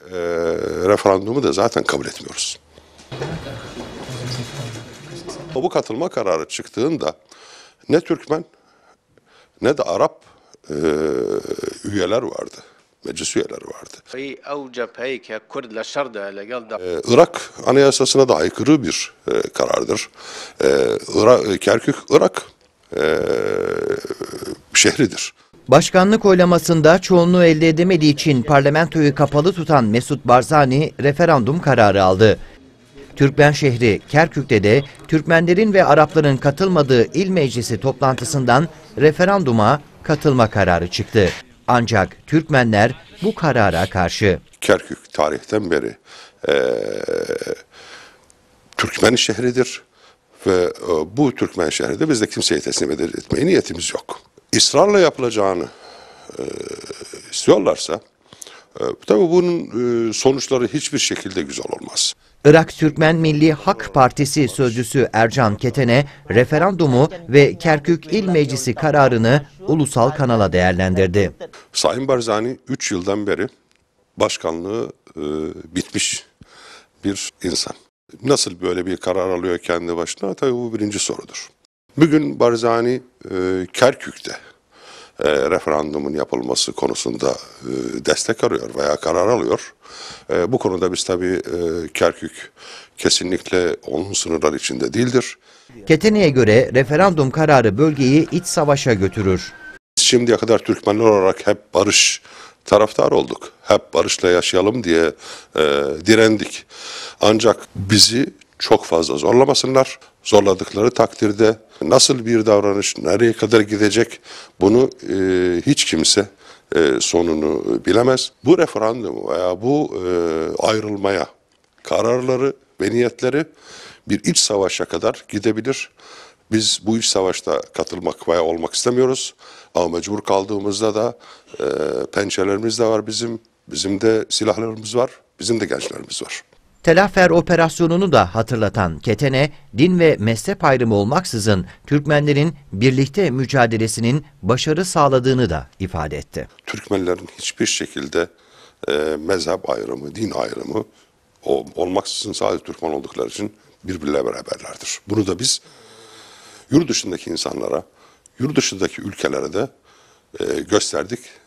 e, referandumu da zaten kabul etmiyoruz. Bu katılma kararı çıktığında ne Türkmen ne de Arap e, üyeler vardı. Meclis üyeleri vardı. Ee, Irak anayasasına da aykırı bir e, karardır. Ee, Irak, Kerkük, Irak e, şehridir. Başkanlık oylamasında çoğunluğu elde edemediği için parlamentoyu kapalı tutan Mesut Barzani referandum kararı aldı. Türkmen şehri Kerkük'te de Türkmenlerin ve Arapların katılmadığı il meclisi toplantısından referanduma katılma kararı çıktı. Ancak Türkmenler bu karara karşı. Kerkük tarihten beri e, Türkmen şehridir ve e, bu Türkmen şehri de bizde kimseye teslim etmeye niyetimiz yok ısrarla yapılacağını e, istiyorlarsa e, tabii bunun e, sonuçları hiçbir şekilde güzel olmaz. Irak Türkmen Milli Hak Partisi sözcüsü Ercan Ketene referandumu ve Kerkük İl Meclisi kararını ulusal kanala değerlendirdi. Sayın Barzani 3 yıldan beri başkanlığı e, bitmiş bir insan. Nasıl böyle bir karar alıyor kendi başına? Tabii bu birinci sorudur. Bugün Barzani e, Kerkük'te e, referandumun yapılması konusunda e, destek arıyor veya karar alıyor. E, bu konuda biz tabii e, Kerkük kesinlikle onun sınırlar içinde değildir. Ketene'ye göre referandum kararı bölgeyi iç savaşa götürür. Biz şimdiye kadar Türkmenler olarak hep barış taraftar olduk. Hep barışla yaşayalım diye e, direndik. Ancak bizi çok fazla zorlamasınlar zorladıkları takdirde nasıl bir davranış, nereye kadar gidecek bunu e, hiç kimse e, sonunu e, bilemez. Bu referandum veya bu e, ayrılmaya kararları ve niyetleri bir iç savaşa kadar gidebilir. Biz bu iç savaşta katılmak veya olmak istemiyoruz. Ama mecbur kaldığımızda da e, pençelerimiz de var bizim, bizim de silahlarımız var, bizim de gençlerimiz var. Telaffer operasyonunu da hatırlatan Ketene, din ve mezhep ayrımı olmaksızın Türkmenlerin birlikte mücadelesinin başarı sağladığını da ifade etti. Türkmenlerin hiçbir şekilde e, mezhep ayrımı, din ayrımı o, olmaksızın sadece Türkmen oldukları için birbirleriyle beraberlerdir. Bunu da biz yurt dışındaki insanlara, yurt dışındaki ülkelere de e, gösterdik.